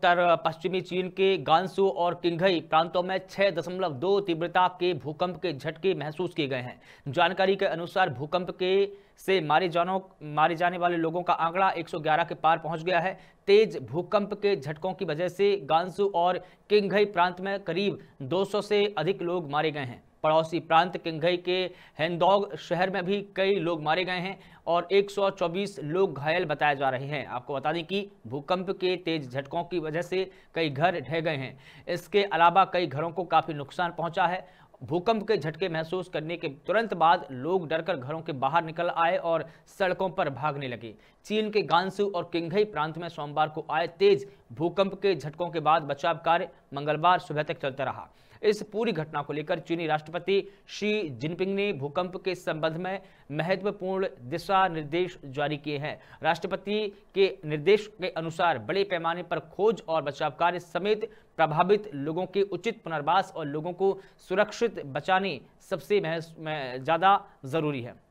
उत्तर पश्चिमी चीन के गांसू और किंगई प्रांतों में 6.2 तीव्रता के भूकंप के झटके महसूस किए गए हैं जानकारी के अनुसार भूकंप के से मारे जानों मारे जाने वाले लोगों का आंकड़ा 111 के पार पहुंच गया है तेज भूकंप के झटकों की वजह से गांसू और किंगई प्रांत में करीब 200 से अधिक लोग मारे गए हैं पड़ोसी प्रांत किंगई के हेंदौग शहर में भी कई लोग मारे गए हैं और 124 लोग घायल बताए जा रहे हैं आपको बता दें कि भूकंप के तेज झटकों की वजह से कई घर ढह गए हैं इसके अलावा कई घरों को काफ़ी नुकसान पहुंचा है भूकंप के झटके महसूस करने के तुरंत बाद लोग डरकर घरों के बाहर निकल आए और सड़कों पर भागने लगे चीन के गांसू और किंगई प्रांत में सोमवार को आए तेज भूकंप के झटकों के बाद बचाव कार्य मंगलवार सुबह तक चलता रहा इस पूरी घटना को लेकर चीनी राष्ट्रपति शी जिनपिंग ने भूकंप के संबंध में महत्वपूर्ण दिशा निर्देश जारी किए हैं राष्ट्रपति के निर्देश के अनुसार बड़े पैमाने पर खोज और बचाव कार्य समेत प्रभावित लोगों के उचित पुनर्वास और लोगों को सुरक्षित बचाने सबसे ज़्यादा जरूरी है